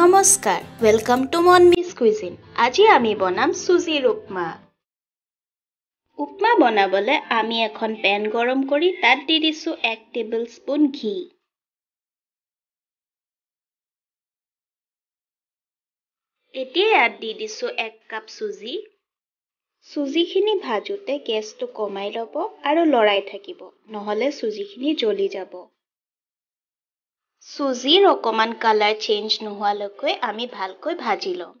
নমস্কাৰ welcome to মন মিছ কুইজিন আজি আমি বনাম চুজিৰ উপমা উপমা বনাবলৈ আমি এখন পেন গৰম কৰি তাত দি দিছোঁ এক টেবুল স্পুন ঘি এতিয়া ইয়াত দি দিছোঁ এক কাপ চুজি চুজিখিনি ভাজোঁতে গেছটো কমাই ল'ব আৰু লৰাই থাকিব নহ'লে চুজিখিনি জ্বলি যাব চুজিৰ অকণমান কালাৰ চেঞ্জ নোহোৱালৈকে আমি ভালকৈ ভাজি ল'ম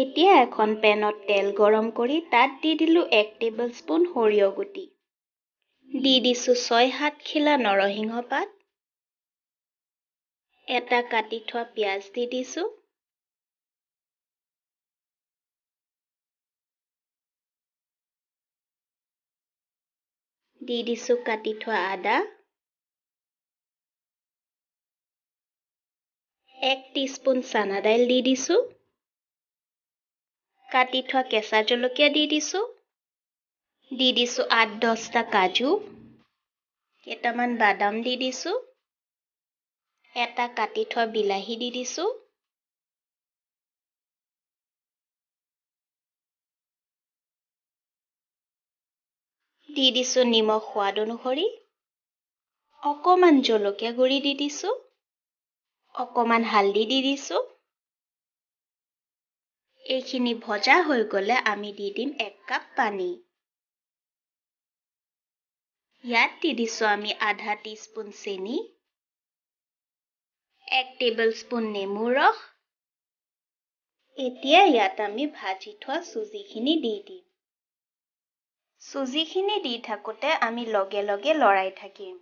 এতিয়া এখন পেনত তেল গৰম কৰি তাত দি দিলোঁ এক টেবুল স্পুন সৰিয়হ গুটি দি দিছোঁ ছয় সাত খিলা নৰসিংহ পাত এটা কাটি থোৱা পিঁয়াজ দি দিছোঁ দি দিছোঁ কাটি থোৱা আদা এক টিস্পুন চানা দাইল দি দিছোঁ কাটি থোৱা কেঁচা জলকীয়া দি দিছোঁ দি দিছোঁ আঠ দহটা কাজু কেইটামান বাদাম দি দিছোঁ এটা কাটি থোৱা বিলাহী দি দিছোঁ দি দিছোঁ নিমখ সোৱাদ অনুসৰি অকণমান জলকীয়া গুড়ি দি দিছোঁ অকণমান হালধি দি দিছোঁ এইখিনি ভজা হৈ গ'লে আমি দি দিম এক কাপ পানী ইয়াত দি দিছোঁ আমি আধা টি স্পুন চেনি এক টেবুল স্পুন নেমু ৰস এতিয়া ইয়াত আমি ভাজি থোৱা চুজিখিনি দি দিম চুজিখিনি দি থাকোতে আমি লগে লগে লৰাই থাকিম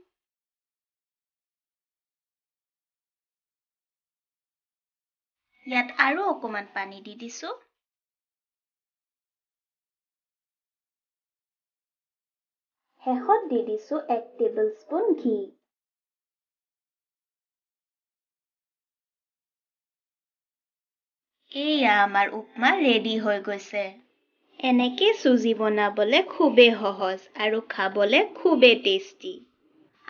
ইয়াত আৰু অকণমান পানী দি দিছো শেষত দি দিছো এক টেবুল স্পুন ঘি এয়া আমাৰ উপমা ৰেডি হৈ গৈছে এনেকে চুজি বনাবলৈ খুবেই সহজ আৰু খাবলৈ খুবেই টেষ্টি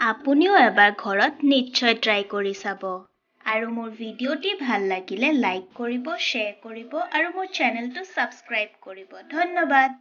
আপুনিও এবাৰ ঘৰত নিশ্চয় ট্ৰাই কৰি চাব আৰু মোৰ ভিডিঅ'টি ভাল লাগিলে লাইক কৰিব শ্বেয়াৰ কৰিব আৰু মোৰ চেনেলটো ছাবস্ক্ৰাইব কৰিব ধন্যবাদ